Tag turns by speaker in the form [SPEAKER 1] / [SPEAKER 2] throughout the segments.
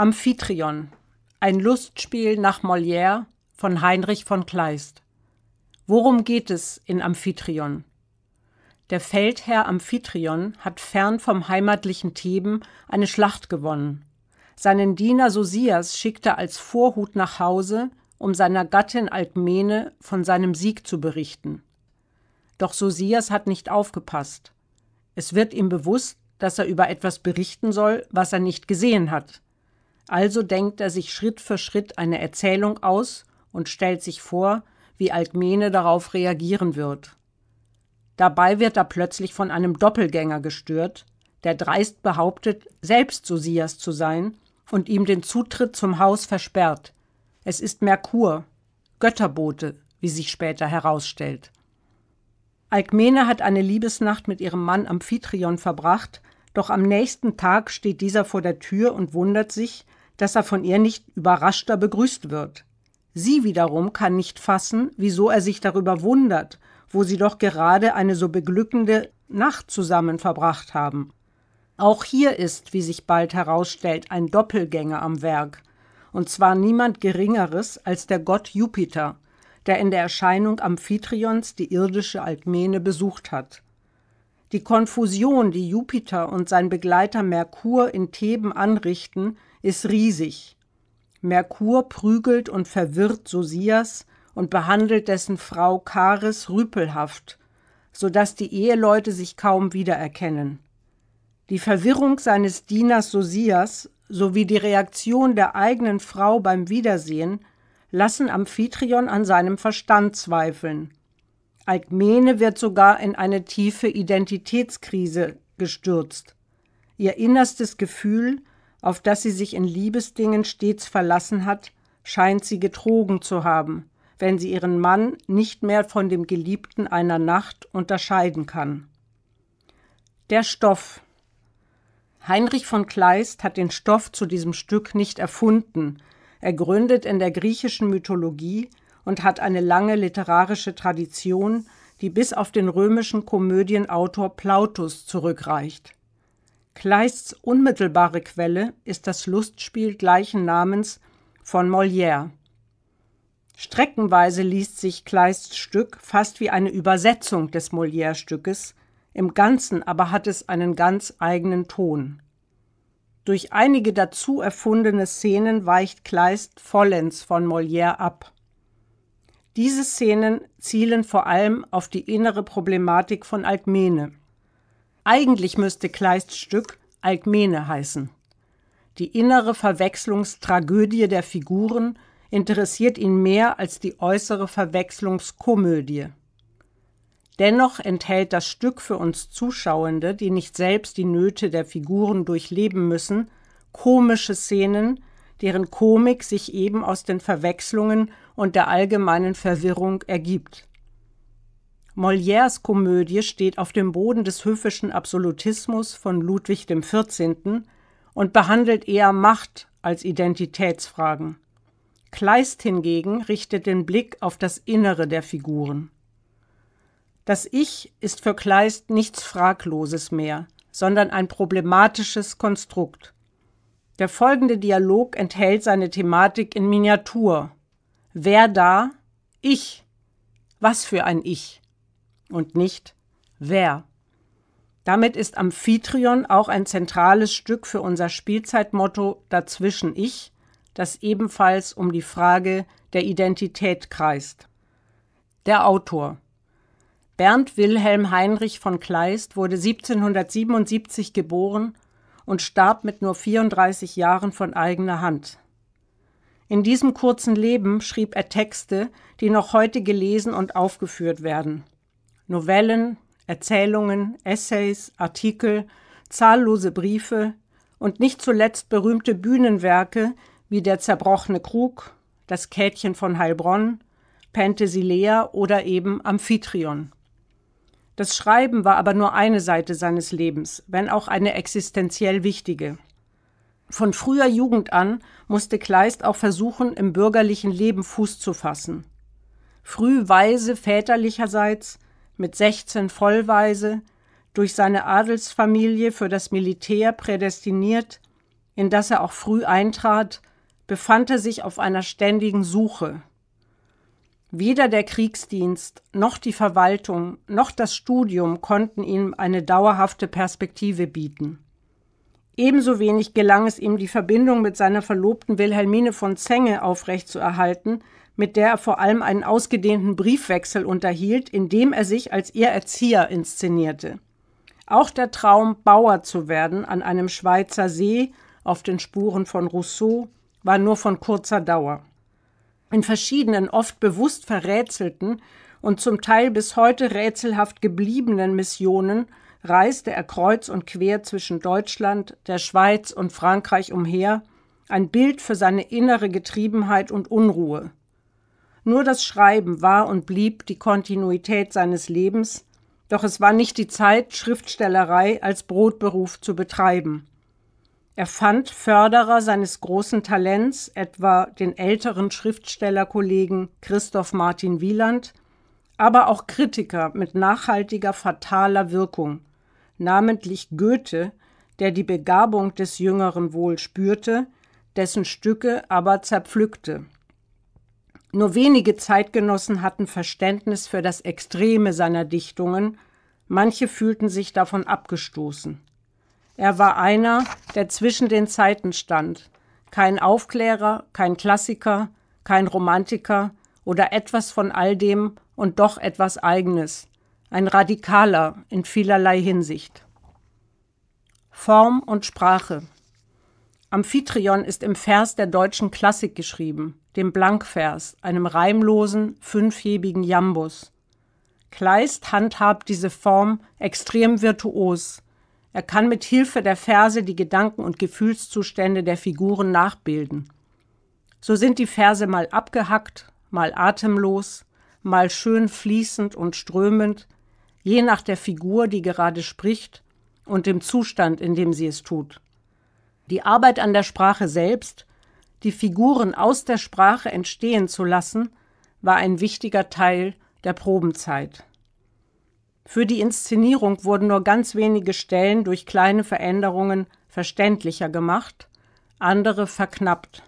[SPEAKER 1] Amphitryon, ein Lustspiel nach Molière von Heinrich von Kleist. Worum geht es in Amphitryon? Der Feldherr Amphitryon hat fern vom heimatlichen Theben eine Schlacht gewonnen. Seinen Diener Sosias schickte als Vorhut nach Hause, um seiner Gattin Alkmene von seinem Sieg zu berichten. Doch Sosias hat nicht aufgepasst. Es wird ihm bewusst, dass er über etwas berichten soll, was er nicht gesehen hat. Also denkt er sich Schritt für Schritt eine Erzählung aus und stellt sich vor, wie Alkmene darauf reagieren wird. Dabei wird er plötzlich von einem Doppelgänger gestört, der dreist behauptet, selbst Sosias zu sein und ihm den Zutritt zum Haus versperrt. Es ist Merkur, Götterbote, wie sich später herausstellt. Alkmene hat eine Liebesnacht mit ihrem Mann Amphitryon verbracht, doch am nächsten Tag steht dieser vor der Tür und wundert sich, dass er von ihr nicht überraschter begrüßt wird. Sie wiederum kann nicht fassen, wieso er sich darüber wundert, wo sie doch gerade eine so beglückende Nacht zusammen verbracht haben. Auch hier ist, wie sich bald herausstellt, ein Doppelgänger am Werk, und zwar niemand Geringeres als der Gott Jupiter, der in der Erscheinung Amphitryons die irdische Alkmene besucht hat. Die Konfusion, die Jupiter und sein Begleiter Merkur in Theben anrichten, ist riesig. Merkur prügelt und verwirrt Sosias und behandelt dessen Frau Charis rüpelhaft, so dass die Eheleute sich kaum wiedererkennen. Die Verwirrung seines Dieners Sosias sowie die Reaktion der eigenen Frau beim Wiedersehen lassen Amphitryon an seinem Verstand zweifeln. Alkmene wird sogar in eine tiefe Identitätskrise gestürzt. Ihr innerstes Gefühl auf das sie sich in Liebesdingen stets verlassen hat, scheint sie getrogen zu haben, wenn sie ihren Mann nicht mehr von dem Geliebten einer Nacht unterscheiden kann. Der Stoff Heinrich von Kleist hat den Stoff zu diesem Stück nicht erfunden, er gründet in der griechischen Mythologie und hat eine lange literarische Tradition, die bis auf den römischen Komödienautor Plautus zurückreicht. Kleists unmittelbare Quelle ist das Lustspiel gleichen Namens von Molière. Streckenweise liest sich Kleists Stück fast wie eine Übersetzung des Molière-Stückes, im Ganzen aber hat es einen ganz eigenen Ton. Durch einige dazu erfundene Szenen weicht Kleist vollends von Molière ab. Diese Szenen zielen vor allem auf die innere Problematik von Altmene, eigentlich müsste Kleists Stück Alkmene heißen. Die innere Verwechslungstragödie der Figuren interessiert ihn mehr als die äußere Verwechslungskomödie. Dennoch enthält das Stück für uns Zuschauende, die nicht selbst die Nöte der Figuren durchleben müssen, komische Szenen, deren Komik sich eben aus den Verwechslungen und der allgemeinen Verwirrung ergibt. Molières Komödie steht auf dem Boden des höfischen Absolutismus von Ludwig XIV. und behandelt eher Macht als Identitätsfragen. Kleist hingegen richtet den Blick auf das Innere der Figuren. Das Ich ist für Kleist nichts Fragloses mehr, sondern ein problematisches Konstrukt. Der folgende Dialog enthält seine Thematik in Miniatur. Wer da? Ich. Was für ein Ich? und nicht wer. Damit ist Amphitryon auch ein zentrales Stück für unser Spielzeitmotto Dazwischen Ich, das ebenfalls um die Frage der Identität kreist. Der Autor Bernd Wilhelm Heinrich von Kleist wurde 1777 geboren und starb mit nur 34 Jahren von eigener Hand. In diesem kurzen Leben schrieb er Texte, die noch heute gelesen und aufgeführt werden. Novellen, Erzählungen, Essays, Artikel, zahllose Briefe und nicht zuletzt berühmte Bühnenwerke wie Der zerbrochene Krug, Das Kätchen von Heilbronn, Penthesilea oder eben Amphitryon. Das Schreiben war aber nur eine Seite seines Lebens, wenn auch eine existenziell wichtige. Von früher Jugend an musste Kleist auch versuchen, im bürgerlichen Leben Fuß zu fassen. Früh weise väterlicherseits, mit 16 vollweise, durch seine Adelsfamilie für das Militär prädestiniert, in das er auch früh eintrat, befand er sich auf einer ständigen Suche. Weder der Kriegsdienst noch die Verwaltung noch das Studium konnten ihm eine dauerhafte Perspektive bieten. Ebenso wenig gelang es ihm, die Verbindung mit seiner Verlobten Wilhelmine von Zenge aufrechtzuerhalten, mit der er vor allem einen ausgedehnten Briefwechsel unterhielt, in dem er sich als ihr Erzieher inszenierte. Auch der Traum, Bauer zu werden an einem Schweizer See auf den Spuren von Rousseau, war nur von kurzer Dauer. In verschiedenen, oft bewusst verrätselten und zum Teil bis heute rätselhaft gebliebenen Missionen reiste er kreuz und quer zwischen Deutschland, der Schweiz und Frankreich umher, ein Bild für seine innere Getriebenheit und Unruhe. Nur das Schreiben war und blieb die Kontinuität seines Lebens, doch es war nicht die Zeit, Schriftstellerei als Brotberuf zu betreiben. Er fand Förderer seines großen Talents, etwa den älteren Schriftstellerkollegen Christoph Martin Wieland, aber auch Kritiker mit nachhaltiger fataler Wirkung, namentlich Goethe, der die Begabung des Jüngeren wohl spürte, dessen Stücke aber zerpflückte. Nur wenige Zeitgenossen hatten Verständnis für das Extreme seiner Dichtungen, manche fühlten sich davon abgestoßen. Er war einer, der zwischen den Zeiten stand, kein Aufklärer, kein Klassiker, kein Romantiker oder etwas von all dem und doch etwas Eigenes, ein Radikaler in vielerlei Hinsicht. Form und Sprache Amphitryon ist im Vers der deutschen Klassik geschrieben, dem Blankvers, einem reimlosen, fünfjebigen Jambus. Kleist handhabt diese Form extrem virtuos. Er kann mit Hilfe der Verse die Gedanken und Gefühlszustände der Figuren nachbilden. So sind die Verse mal abgehackt, mal atemlos, mal schön fließend und strömend, je nach der Figur, die gerade spricht und dem Zustand, in dem sie es tut. Die Arbeit an der Sprache selbst, die Figuren aus der Sprache entstehen zu lassen, war ein wichtiger Teil der Probenzeit. Für die Inszenierung wurden nur ganz wenige Stellen durch kleine Veränderungen verständlicher gemacht, andere verknappt.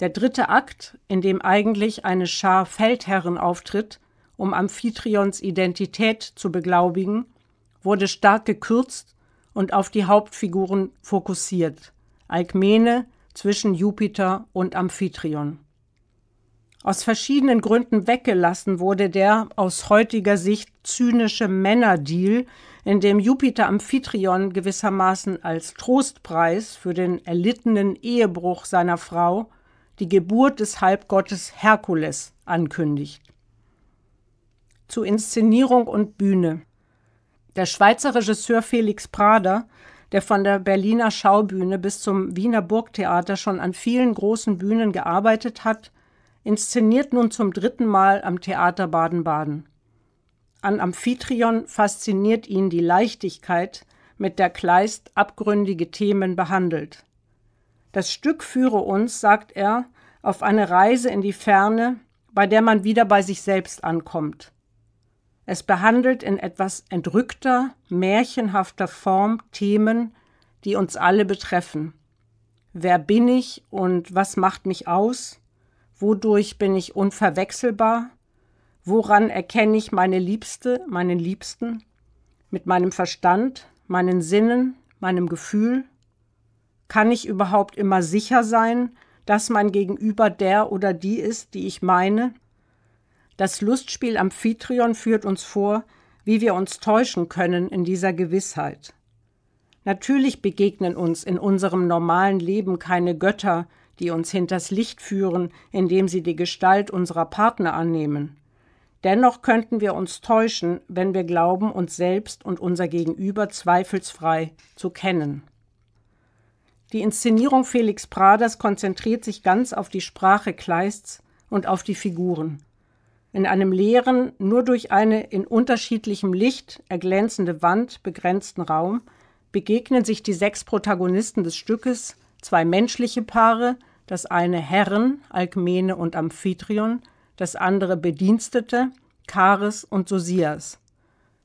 [SPEAKER 1] Der dritte Akt, in dem eigentlich eine Schar Feldherren auftritt, um Amphitryons Identität zu beglaubigen, wurde stark gekürzt und auf die Hauptfiguren fokussiert: Alkmene zwischen Jupiter und Amphitryon. Aus verschiedenen Gründen weggelassen wurde der aus heutiger Sicht zynische Männerdeal, in dem Jupiter Amphitryon gewissermaßen als Trostpreis für den erlittenen Ehebruch seiner Frau die Geburt des Halbgottes Herkules ankündigt. Zu Inszenierung und Bühne. Der Schweizer Regisseur Felix Prader, der von der Berliner Schaubühne bis zum Wiener Burgtheater schon an vielen großen Bühnen gearbeitet hat, inszeniert nun zum dritten Mal am Theater Baden-Baden. An Amphitryon fasziniert ihn die Leichtigkeit, mit der Kleist abgründige Themen behandelt. Das Stück führe uns, sagt er, auf eine Reise in die Ferne, bei der man wieder bei sich selbst ankommt. Es behandelt in etwas entrückter, märchenhafter Form Themen, die uns alle betreffen. Wer bin ich und was macht mich aus? Wodurch bin ich unverwechselbar? Woran erkenne ich meine Liebste, meinen Liebsten? Mit meinem Verstand, meinen Sinnen, meinem Gefühl? Kann ich überhaupt immer sicher sein, dass mein Gegenüber der oder die ist, die ich meine? Das Lustspiel Amphitryon führt uns vor, wie wir uns täuschen können in dieser Gewissheit. Natürlich begegnen uns in unserem normalen Leben keine Götter, die uns hinters Licht führen, indem sie die Gestalt unserer Partner annehmen. Dennoch könnten wir uns täuschen, wenn wir glauben, uns selbst und unser Gegenüber zweifelsfrei zu kennen. Die Inszenierung Felix Praders konzentriert sich ganz auf die Sprache Kleists und auf die Figuren in einem leeren, nur durch eine in unterschiedlichem Licht erglänzende Wand begrenzten Raum begegnen sich die sechs Protagonisten des Stückes, zwei menschliche Paare, das eine Herren, Alkmene und Amphitryon, das andere Bedienstete, Kares und Sosias.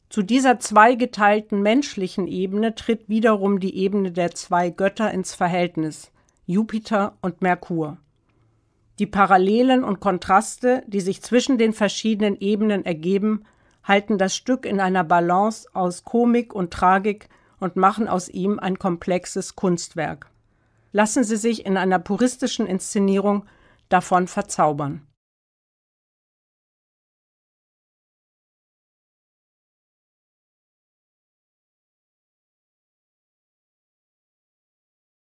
[SPEAKER 1] Zu dieser zweigeteilten menschlichen Ebene tritt wiederum die Ebene der zwei Götter ins Verhältnis, Jupiter und Merkur. Die Parallelen und Kontraste, die sich zwischen den verschiedenen Ebenen ergeben, halten das Stück in einer Balance aus Komik und Tragik und machen aus ihm ein komplexes Kunstwerk. Lassen Sie sich in einer puristischen Inszenierung davon verzaubern.